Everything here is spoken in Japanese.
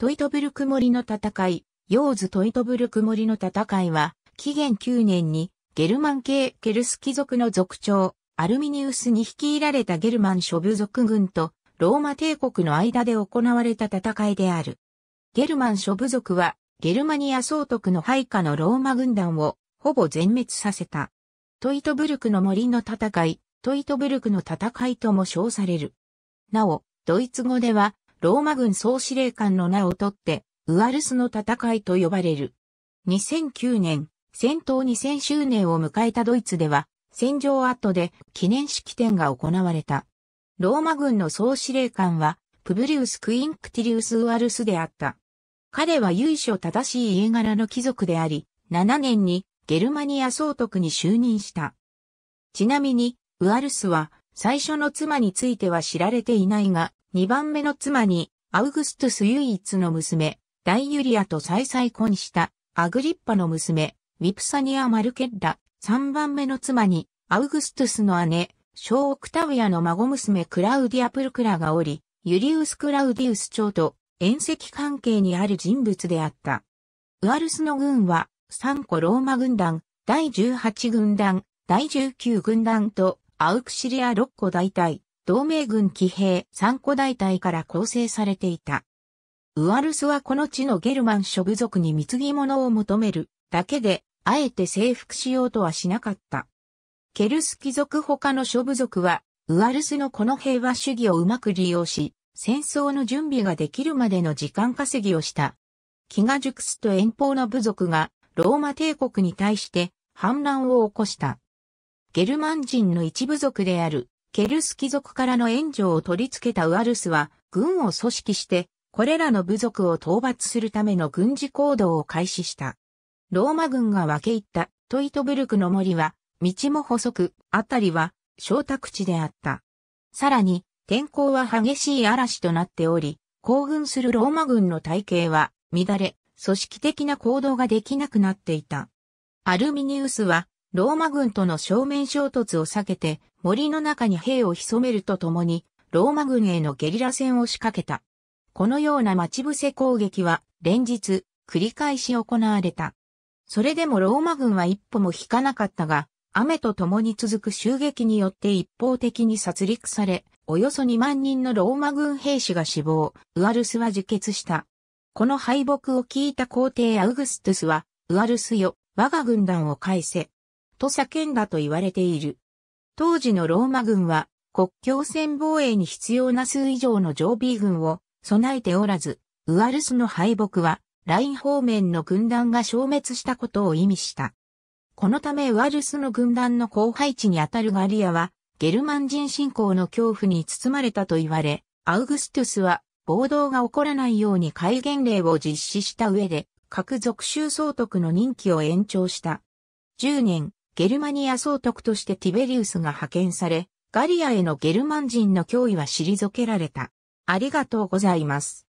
トイトブルク森の戦い、ヨーズトイトブルク森の戦いは、紀元9年にゲルマン系ケルス貴族の族長、アルミニウスに率いられたゲルマン諸部族軍とローマ帝国の間で行われた戦いである。ゲルマン諸部族は、ゲルマニア総督の配下のローマ軍団をほぼ全滅させた。トイトブルクの森の戦い、トイトブルクの戦いとも称される。なお、ドイツ語では、ローマ軍総司令官の名をとって、ウアルスの戦いと呼ばれる。2009年、戦闘2000周年を迎えたドイツでは、戦場跡で記念式典が行われた。ローマ軍の総司令官は、プブリウス・クインクティリウス・ウアルスであった。彼は由緒正しい家柄の貴族であり、7年にゲルマニア総督に就任した。ちなみに、ウアルスは最初の妻については知られていないが、2番目の妻に、アウグストゥス唯一の娘、大ユリアと再々婚したアグリッパの娘、ウィプサニア・マルケッラ、3番目の妻に、アウグストゥスの姉、小オクタウヤの孫娘クラウディア・プルクラがおり、ユリウス・クラウディウス朝と遠赤関係にある人物であった。ウアルスの軍は、3個ローマ軍団、第18軍団、第19軍団と、アウクシリア6個大隊、同盟軍騎兵3個大隊から構成されていた。ウアルスはこの地のゲルマン諸部族に貢ぎ物を求めるだけで、あえて征服しようとはしなかった。ケルス貴族他の諸部族は、ウアルスのこの平和主義をうまく利用し、戦争の準備ができるまでの時間稼ぎをした。キガジュクスと遠方の部族が、ローマ帝国に対して反乱を起こした。ゲルマン人の一部族であるケルス貴族からの援助を取り付けたウアルスは、軍を組織して、これらの部族を討伐するための軍事行動を開始した。ローマ軍が分け入ったトイトブルクの森は、道も細く、あたりは、小宅地であった。さらに、天候は激しい嵐となっており、行軍するローマ軍の体系は、乱れ、組織的な行動ができなくなっていた。アルミニウスは、ローマ軍との正面衝突を避けて、森の中に兵を潜めるとともに、ローマ軍へのゲリラ戦を仕掛けた。このような待ち伏せ攻撃は連日繰り返し行われた。それでもローマ軍は一歩も引かなかったが、雨と共に続く襲撃によって一方的に殺戮され、およそ2万人のローマ軍兵士が死亡、ウアルスは自決した。この敗北を聞いた皇帝アウグストゥスは、ウアルスよ、我が軍団を返せ、と叫んだと言われている。当時のローマ軍は国境線防衛に必要な数以上の常備軍を備えておらず、ウアルスの敗北はライン方面の軍団が消滅したことを意味した。このためウアルスの軍団の後輩地にあたるガリアはゲルマン人侵攻の恐怖に包まれたと言われ、アウグストゥスは暴動が起こらないように戒厳令を実施した上で、各属州総督の任期を延長した。10年、ゲルマニア総督としてティベリウスが派遣され、ガリアへのゲルマン人の脅威は退けられた。ありがとうございます。